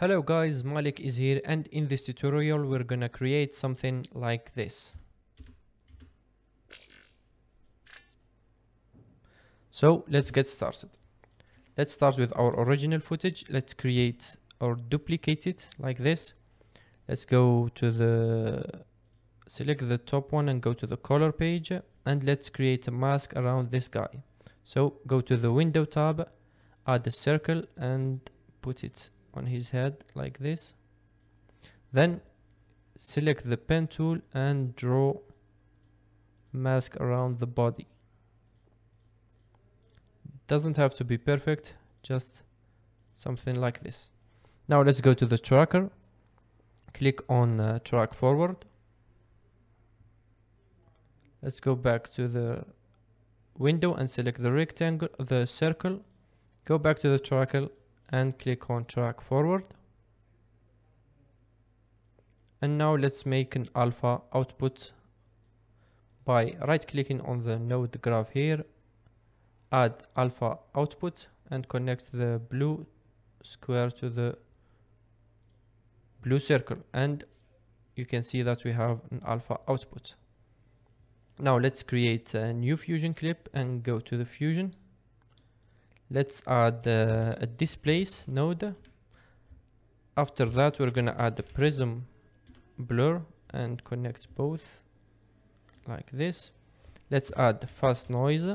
Hello guys, Malik is here and in this tutorial we're gonna create something like this. So let's get started. Let's start with our original footage. Let's create or duplicate it like this. Let's go to the, select the top one and go to the color page and let's create a mask around this guy. So go to the window tab, add a circle and put it on his head like this then select the pen tool and draw mask around the body doesn't have to be perfect just something like this now let's go to the tracker click on uh, track forward let's go back to the window and select the rectangle the circle go back to the tracker and click on track forward and now let's make an alpha output by right clicking on the node graph here add alpha output and connect the blue square to the blue circle and you can see that we have an alpha output now let's create a new fusion clip and go to the fusion let's add uh, a displace node after that we're gonna add a prism blur and connect both like this let's add fast noise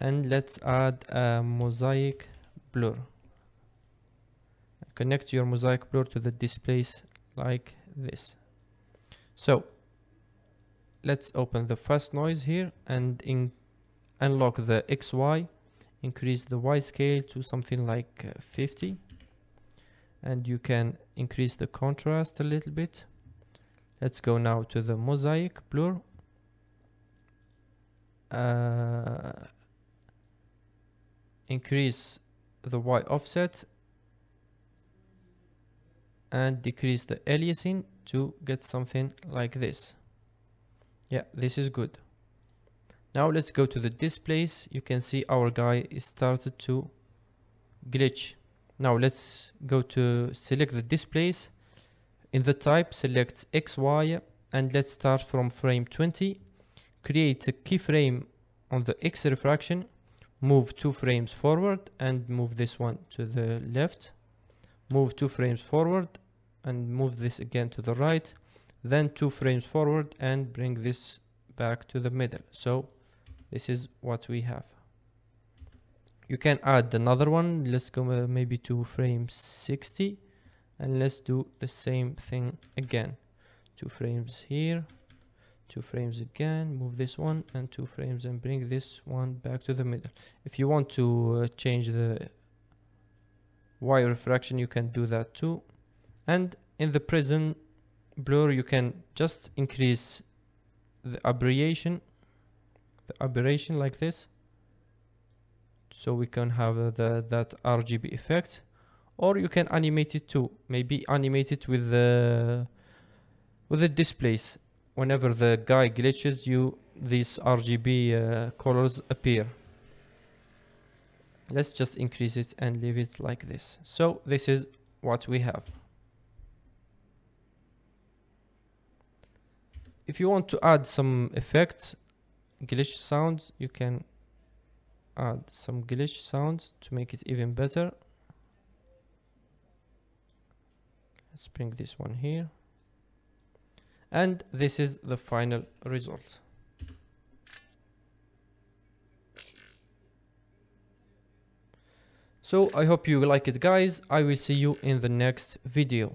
and let's add a mosaic blur connect your mosaic blur to the Displace like this so let's open the fast noise here and in unlock the XY, increase the Y scale to something like uh, 50. And you can increase the contrast a little bit. Let's go now to the mosaic blur. Uh, increase the Y offset and decrease the aliasing to get something like this. Yeah, this is good. Now let's go to the displays. You can see our guy started to glitch. Now let's go to select the displays. In the type, select XY and let's start from frame 20. Create a keyframe on the X refraction. Move two frames forward and move this one to the left. Move two frames forward and move this again to the right. Then two frames forward and bring this back to the middle. So this is what we have you can add another one let's go uh, maybe to frame 60 and let's do the same thing again two frames here two frames again move this one and two frames and bring this one back to the middle if you want to uh, change the y refraction you can do that too and in the prism blur you can just increase the aberration the aberration like this so we can have uh, the, that RGB effect or you can animate it too maybe animate it with the with the displays whenever the guy glitches you these RGB uh, colors appear let's just increase it and leave it like this so this is what we have if you want to add some effects glitch sounds you can add some glitch sounds to make it even better let's bring this one here and this is the final result so i hope you like it guys i will see you in the next video